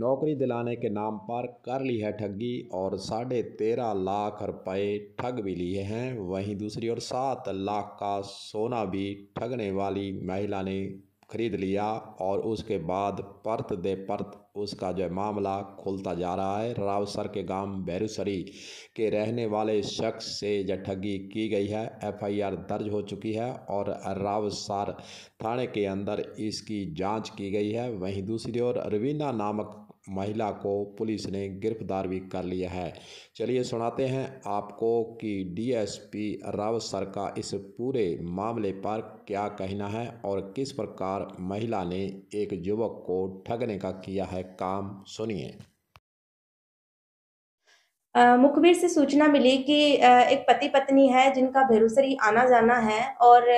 नौकरी दिलाने के नाम पर कर ली है ठगी और साढ़े तेरह लाख रुपए ठग भी लिए हैं वहीं दूसरी ओर सात लाख का सोना भी ठगने वाली महिला ने ख़रीद लिया और उसके बाद परत दे परत उसका जो मामला खुलता जा रहा है रावसर के गांव बैरूसरी के रहने वाले शख्स से जो ठगी की गई है एफआईआर दर्ज हो चुकी है और रावसर थाने के अंदर इसकी जांच की गई है वहीं दूसरी ओर रवीना नामक महिला को पुलिस ने गिरफ्तार भी कर लिया है चलिए सुनाते हैं आपको कि डीएसपी राव सर का इस पूरे मामले पर क्या कहना है और किस प्रकार महिला ने एक युवक को ठगने का किया है काम सुनिए मुखबिर से सूचना मिली कि एक पति पत्नी है जिनका बेरोसरी आना जाना है और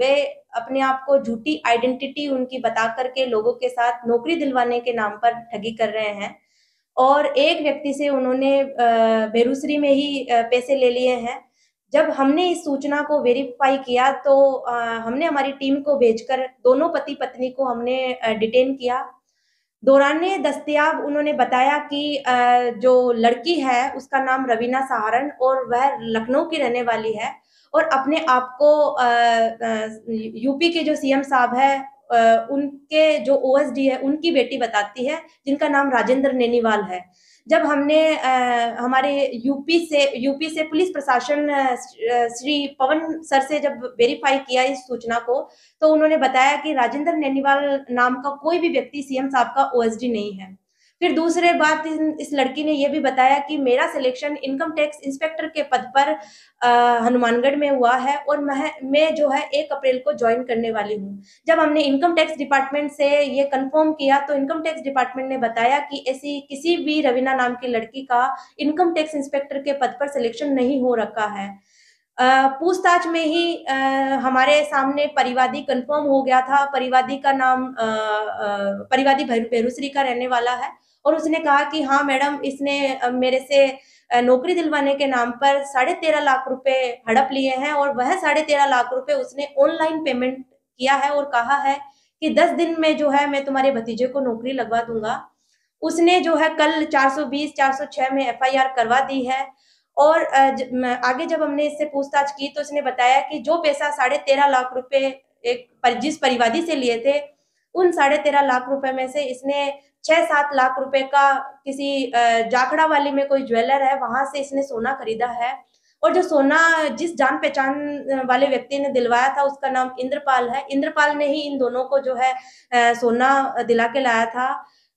वे अपने आप को झूठी आइडेंटिटी उनकी बता करके लोगों के साथ नौकरी दिलवाने के नाम पर ठगी कर रहे हैं और एक व्यक्ति से उन्होंने बेरोसरी में ही पैसे ले लिए हैं जब हमने इस सूचना को वेरीफाई किया तो हमने हमारी टीम को भेजकर दोनों पति पत्नी को हमने डिटेन किया दौरान दस्तियाब उन्होंने बताया कि जो लड़की है उसका नाम रवीना सहारन और वह लखनऊ की रहने वाली है और अपने आप को यूपी के जो सीएम साहब है उनके जो ओ है उनकी बेटी बताती है जिनका नाम राजेंद्र नेनीवाल है जब हमने हमारे यूपी से यूपी से पुलिस प्रशासन श्री पवन सर से जब वेरीफाई किया इस सूचना को तो उन्होंने बताया कि राजेंद्र नेनीवाल नाम का कोई भी व्यक्ति सीएम साहब का ओएसडी नहीं है फिर दूसरे बात इस लड़की ने यह भी बताया कि मेरा सिलेक्शन इनकम टैक्स इंस्पेक्टर के पद पर हनुमानगढ़ में हुआ है और मैं मैं जो है एक अप्रैल को ज्वाइन करने वाली हूँ जब हमने इनकम टैक्स डिपार्टमेंट से ये कंफर्म किया तो इनकम टैक्स डिपार्टमेंट ने बताया कि ऐसी किसी भी रवीना नाम की लड़की का इनकम टैक्स इंस्पेक्टर के पद पर सिलेक्शन नहीं हो रखा है पूछताछ में ही आ, हमारे सामने परिवादी कंफर्म हो गया था परिवादी का नाम आ, आ, परिवादी पेरूसरी का रहने वाला है और उसने कहा कि हाँ मैडम इसने मेरे से नौकरी दिलवाने के नाम पर साढ़े तेरह लाख रुपए हड़प लिए हैं और वह साढ़े तेरह लाख रुपए उसने ऑनलाइन पेमेंट किया है और कहा है कि दस दिन में जो है मैं तुम्हारे भतीजे को नौकरी लगवा दूंगा उसने जो है कल 420 406 में एफआईआर करवा दी है और आगे जब हमने इससे पूछताछ की तो इसने बताया कि जो पैसा साढ़े तेरह लाख रुपए एक पर, जिस परिवादी से लिए थे उन साढ़े तेरह लाख रुपए में से इसने छह सात लाख रुपए का किसी जाखड़ा वाली में कोई ज्वेलर है वहां से इसने सोना खरीदा है और जो सोना जिस जान पहचान वाले व्यक्ति ने दिलवाया था उसका नाम इंद्रपाल है इंद्रपाल ने ही इन दोनों को जो है सोना दिला के लाया था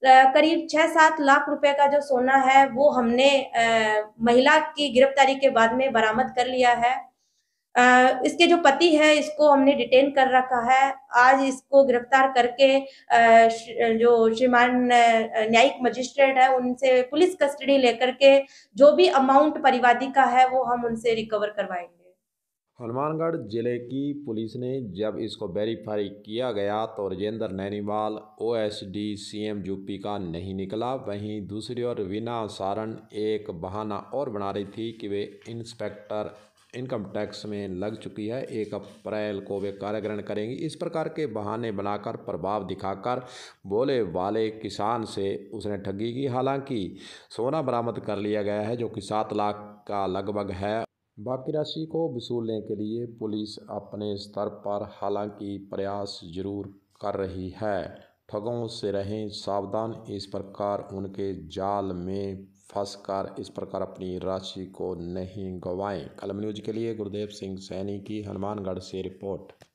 करीब छह सात लाख रुपए का जो सोना है वो हमने महिला की गिरफ्तारी के बाद में बरामद कर लिया है इसके जो पति है इसको हमने डिटेन कर रखा है आज इसको गिरफ्तार करके जो श्रीमान न्यायिक मजिस्ट्रेट है उनसे पुलिस कस्टडी लेकर के जो भी अमाउंट परिवादी का है वो हम उनसे रिकवर करवाएंगे हनुमानगढ़ जिले की पुलिस ने जब इसको वेरीफाई किया गया तो Rajendra Nainiwal O S D C M UP का नहीं निकला वहीं दूसरी ओर वीना सारण एक बहाना और बना रही थी कि वे इंस्पेक्टर इनकम टैक्स में लग चुकी है एक अप्रैल को वे कार्यग्रहण करेंगी इस प्रकार के बहाने बनाकर प्रभाव दिखाकर बोले वाले किसान से उसने ठगी की हालांकि सोना बरामद कर लिया गया है जो कि सात लाख का लगभग है बाकी राशि को वसूलने के लिए पुलिस अपने स्तर पर हालांकि प्रयास जरूर कर रही है ठगों से रहें सावधान इस प्रकार उनके जाल में फंसकर इस प्रकार अपनी राशि को नहीं गवाएं कलम न्यूज के लिए गुरुदेव सिंह सैनी की हनुमानगढ़ से रिपोर्ट